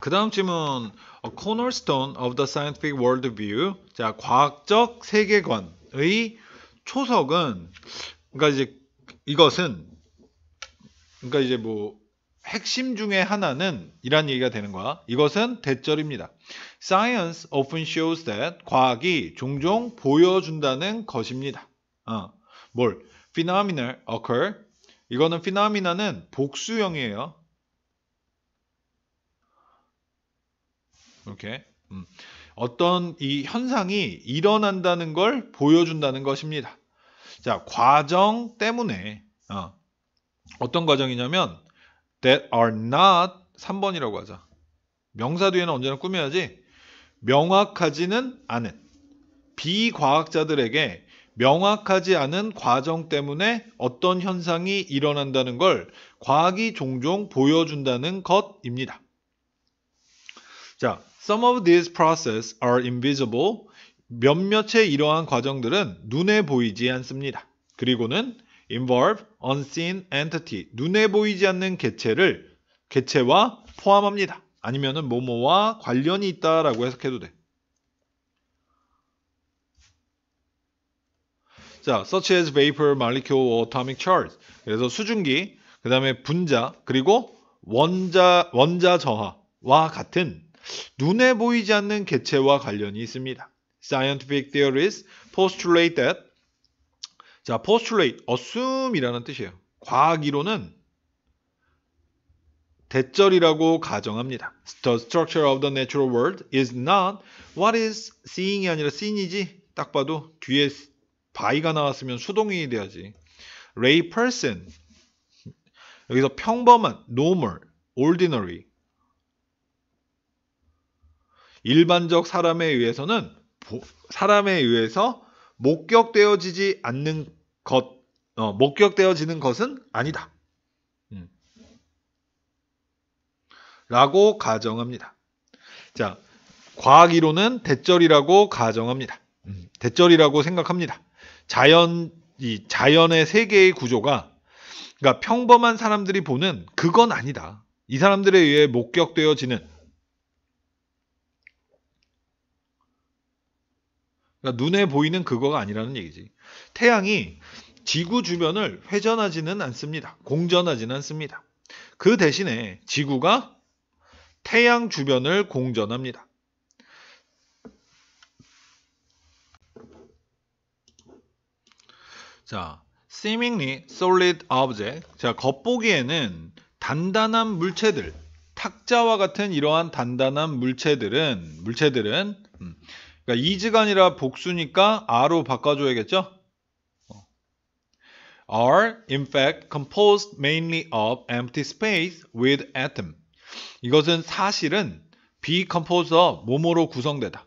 그 다음 질문 A cornerstone of the scientific worldview 자 과학적 세계관의 초석은 그러니까 이제 이것은 그러니까 이제 뭐 핵심 중에 하나는 이란 얘기가 되는 거야. 이것은 대절입니다. Science often shows that 과학이 종종 보여준다는 것입니다. 어, 뭘? Phenomena occur. 이거는 phenomena는 복수형이에요. 오케이. 음. 어떤 이 현상이 일어난다는 걸 보여준다는 것입니다. 자, 과정 때문에 어, 어떤 과정이냐면 that are not 3번이라고 하자. 명사 뒤에는 언제나 꾸며야지 명확하지는 않은 비과학자들에게 명확하지 않은 과정 때문에 어떤 현상이 일어난다는 걸 과학이 종종 보여준다는 것입니다. 자, Some of these processes are invisible. 몇몇의 이러한 과정들은 눈에 보이지 않습니다. 그리고는 involve unseen entity, 눈에 보이지 않는 개체를 개체와 포함합니다. 아니면은 뭐뭐와 관련이 있다라고 해석해도 돼. 자, such as vapor, molecule, or atomic charge. 그래서 수증기, 그 다음에 분자, 그리고 원자, 원자 저하와 같은 눈에 보이지 않는 개체와 관련이 있습니다. Scientific theories postulate that 자, postulate, assume이라는 뜻이에요. 과학 이론은 대절이라고 가정합니다. The structure of the natural world is not what is seeing이 아니라 seen이지. 딱 봐도 뒤에 by가 나왔으면 수동이 돼야지. Ray person 여기서 평범한, normal, ordinary 일반적 사람에 의해서는 사람에 의해서 목격되어지지 않는 것, 어, 목격되어지는 것은 아니다. 음. 라고 가정합니다. 자, 과학 이론은 대절이라고 가정합니다. 음, 대절이라고 생각합니다. 자연 이 자연의 세계의 구조가 그러니까 평범한 사람들이 보는 그건 아니다. 이 사람들에 의해 목격되어지는 그러니까 눈에 보이는 그거가 아니라는 얘기지. 태양이 지구 주변을 회전하지는 않습니다. 공전하지는 않습니다. 그 대신에 지구가 태양 주변을 공전합니다. 자, seemingly solid object. 자, 겉보기에는 단단한 물체들, 탁자와 같은 이러한 단단한 물체들은 물체들은 음, 그러니까 is가 아니라 복수니까 are로 바꿔줘야겠죠? are in fact composed mainly of empty space with atom. 이것은 사실은 be composed of 뭐뭐로 구성되다.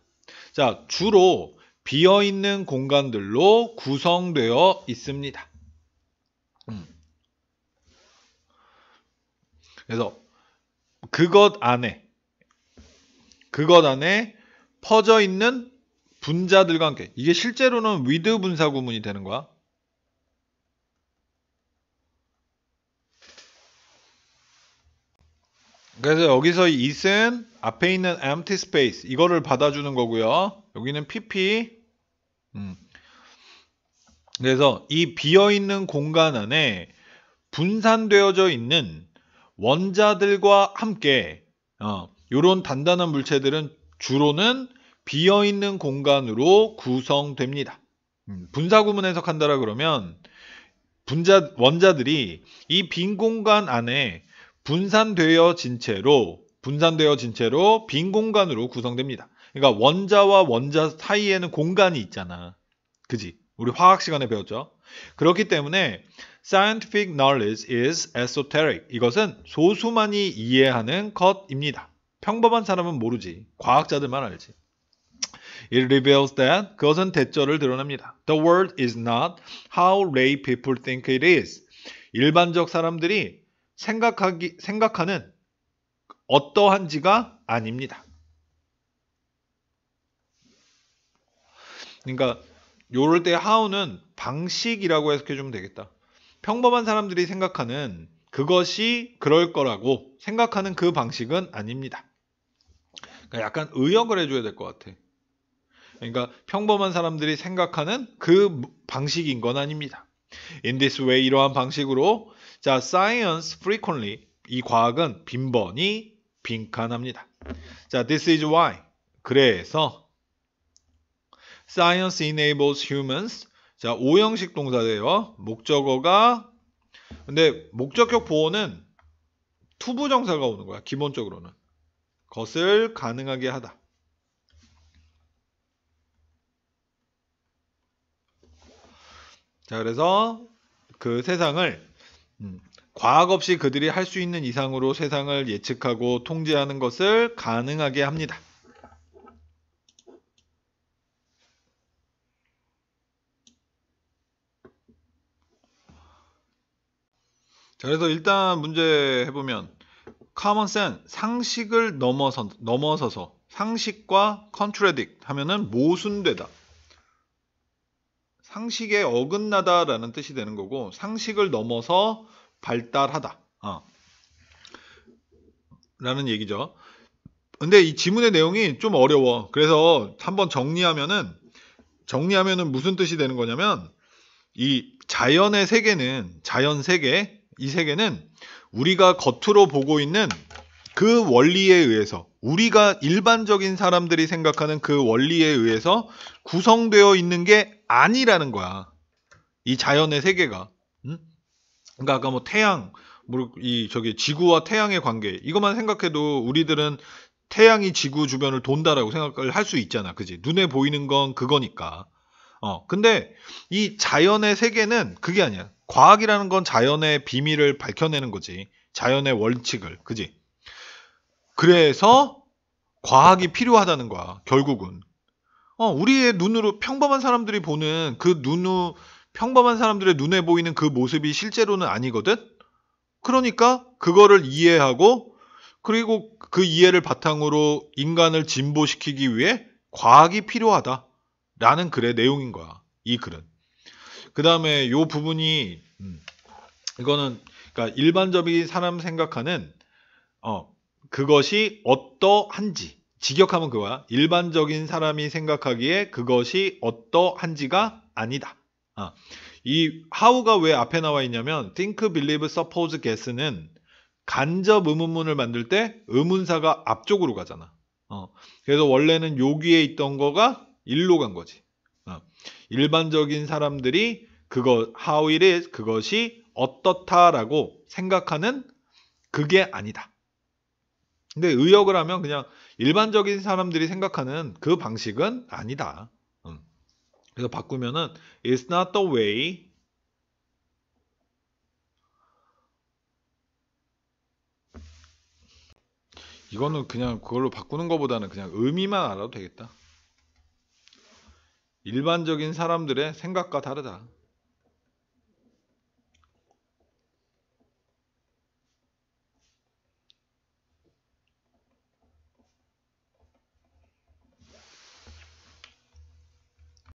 자, 주로 비어 있는 공간들로 구성되어 있습니다. 음. 그래서 그것 안에 그것 안에 퍼져 있는 분자들과 함께 이게 실제로는 위드 분사 구문이 되는 거야. 그래서 여기서 이 is은 앞에 있는 empty space 이거를 받아주는 거고요. 여기는 pp. 음. 그래서 이 비어 있는 공간 안에 분산되어져 있는 원자들과 함께 이런 어, 단단한 물체들은 주로는 비어있는 공간으로 구성됩니다. 음, 분사구문 해석한다라 그러면 분자 원자들이 이 빈 공간 안에 분산되어진 채로 분산되어진 채로 빈 공간으로 구성됩니다. 그러니까 원자와 원자 사이에는 공간이 있잖아. 그지? 우리 화학 시간에 배웠죠. 그렇기 때문에 scientific knowledge is esoteric. 이것은 소수만이 이해하는 것입니다. 평범한 사람은 모르지. 과학자들만 알지. It reveals that 그것은 대절을 드러냅니다. The world is not how lay people think it is. 일반적 사람들이 생각하기 생각하는 어떠한지가 아닙니다. 그러니까 요럴 때 how는 방식이라고 해석해 주면 되겠다. 평범한 사람들이 생각하는 그것이 그럴 거라고 생각하는 그 방식은 아닙니다. 그러니까 약간 의역을 해줘야 될 것 같아. 그러니까 평범한 사람들이 생각하는 그 방식인 건 아닙니다. In this way 이러한 방식으로 자, science frequently 이 과학은 빈번히 빈칸합니다. 자, this is why 그래서 science enables humans 자, 5형식 동사예요. 목적어가 근데 목적격 보호는 투부정사가 오는 거야. 기본적으로는 것을 가능하게 하다. 자, 그래서 그 세상을 음, 과학 없이 그들이 할 수 있는 이상으로 세상을 예측하고 통제하는 것을 가능하게 합니다. 자, 그래서 일단 문제 해보면 common sense 상식을 넘어서 넘어서서 상식과 contradict 하면은 모순되다. 상식에 어긋나다라는 뜻이 되는 거고 상식을 넘어서 발달하다. 어. 라는 얘기죠. 근데 이 지문의 내용이 좀 어려워. 그래서 한번 정리하면은 정리하면은 무슨 뜻이 되는 거냐면 이 자연의 세계는 자연 세계 이 세계는 우리가 겉으로 보고 있는 그 원리에 의해서 우리가 일반적인 사람들이 생각하는 그 원리에 의해서 구성되어 있는 게 아니라는 거야. 이 자연의 세계가. 응? 그니까 아까 뭐 태양, 뭐 이 저기 지구와 태양의 관계 이것만 생각해도 우리들은 태양이 지구 주변을 돈다라고 생각을 할 수 있잖아, 그지? 눈에 보이는 건 그거니까. 어, 근데 이 자연의 세계는 그게 아니야. 과학이라는 건 자연의 비밀을 밝혀내는 거지. 자연의 원칙을, 그지? 그래서 과학이 필요하다는 거야, 결국은. 어, 우리의 눈으로 평범한 사람들이 보는 그 눈으로 평범한 사람들의 눈에 보이는 그 모습이 실제로는 아니거든. 그러니까 그거를 이해하고 그리고 그 이해를 바탕으로 인간을 진보시키기 위해 과학이 필요하다. 라는 글의 내용인 거야. 이 글은. 그 다음에 요 부분이, 음, 이거는, 그러니까 일반적인 사람 생각하는, 어, 그것이 어떠한지. 직역하면 그와 일반적인 사람이 생각하기에 그것이 어떠한지가 아니다. 아, 이 how가 왜 앞에 나와 있냐면 think, believe, suppose, guess는 간접 의문문을 만들 때 의문사가 앞쪽으로 가잖아. 어, 그래서 원래는 여기에 있던 거가 일로 간 거지. 어, 일반적인 사람들이 그거 how it is 그것이 어떻다라고 생각하는 그게 아니다. 근데 의역을 하면 그냥 일반적인 사람들이 생각하는 그 방식은 아니다. 음. 그래서 바꾸면은 It's not the way 이거는 그냥 그걸로 바꾸는 것보다는 그냥 의미만 알아도 되겠다. 일반적인 사람들의 생각과 다르다.